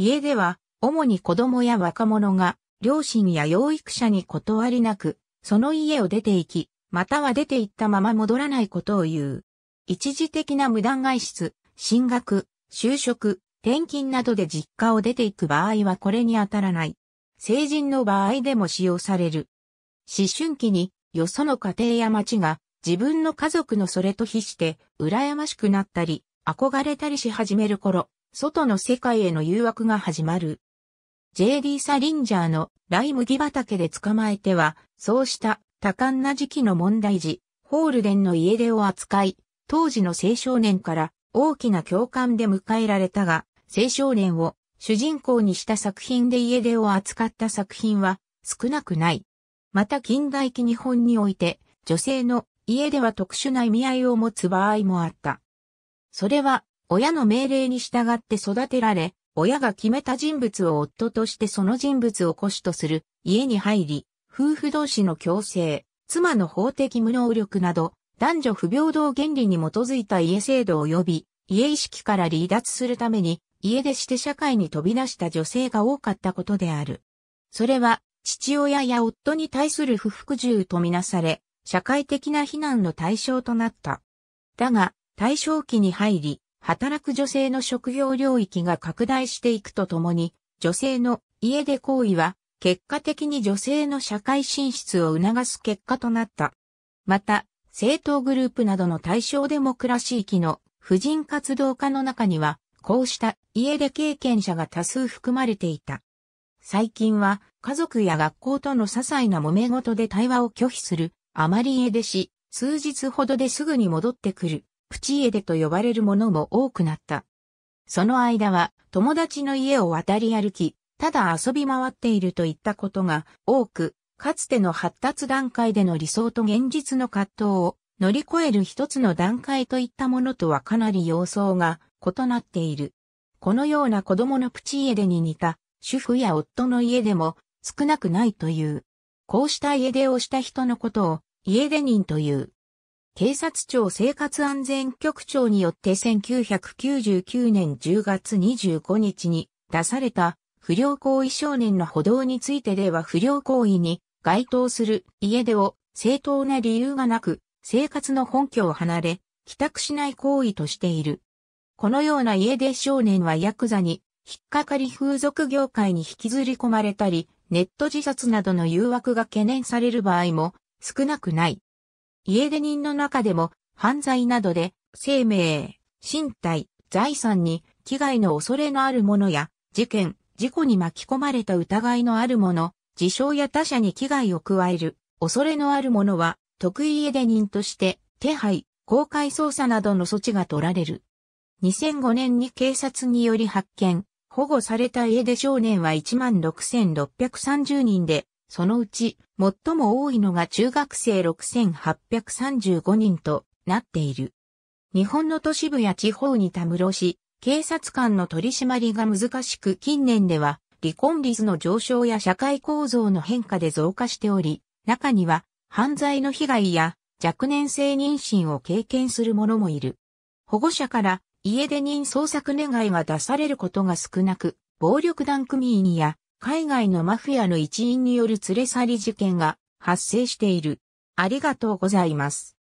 家では、主に子供や若者が、両親や養育者に断りなく、その家を出て行き、または出て行ったまま戻らないことを言う。一時的な無断外出、進学、就職、転勤などで実家を出て行く場合はこれに当たらない。成人の場合でも使用される。思春期に、よその家庭や町が、自分の家族のそれと比して、羨ましくなったり、憧れたりし始める頃、外の世界への誘惑が始まる。J.D. サリンジャーのライ麦畑で捕まえては、そうした多感な時期の問題児、ホールデンの家出を扱い、当時の青少年から大きな共感で迎えられたが、青少年を主人公にした作品で家出を扱った作品は少なくない。また近代期日本において、女性の家では特殊な意味合いを持つ場合もあった。それは親の命令に従って育てられ、親が決めた人物を夫としてその人物を子主とする、家に入り、夫婦同士の共生、妻の法的無能力など、男女不平等原理に基づいた家制度及び、家意識から離脱するために、家出して社会に飛び出した女性が多かったことである。それは、父親や夫に対する不服従とみなされ、社会的な非難の対象となった。だが、大正期に入り、働く女性の職業領域が拡大していくとともに、女性の家で行為は、結果的に女性の社会進出を促す結果となった。また、政党グループなどの対象デモクラシー期の婦人活動家の中には、こうした家出経験者が多数含まれていた。最近は家族や学校との些細な揉め事で対話を拒否する、あまり家出し、数日ほどですぐに戻ってくるプチエデと呼ばれるものも多くなった。その間は友達の家を渡り歩き、ただ遊び回っているといったことが多く、かつての発達段階での理想と現実の葛藤を乗り越える一つの段階といったものとはかなり様相が異なっている。このような子供のプチ家出に似た主婦や夫の家でも少なくないという。こうした家出をした人のことを家出人という。警察庁生活安全局長によって1999年10月25日に出された不良行為少年の補導についてでは不良行為に該当する家出を正当な理由がなく生活の本拠を離れ帰宅しない行為としている。このような家出少年はヤクザに引っかかり風俗業界に引きずり込まれたりネット自殺などの誘惑が懸念される場合も少なくない。家出人の中でも犯罪などで生命、身体、財産に危害の恐れのある者や事件、事故に巻き込まれた疑いのある者、自傷や他者に危害を加える恐れのある者は得意家出人として手配、公開捜査などの措置が取られる。2005年に警察により発見、保護された家出少年は16,630人で、そのうち最も多いのが中学生6835人となっている。日本の都市部や地方にたむろし、警察官の取り締まりが難しく近年では離婚率の上昇や社会構造の変化で増加しており、中には犯罪の被害や若年性妊娠を経験する者もいる。保護者から家出人捜索願が出されることが少なく、暴力団組員や海外のマフィアの一員による連れ去り事件が発生している。ありがとうございます。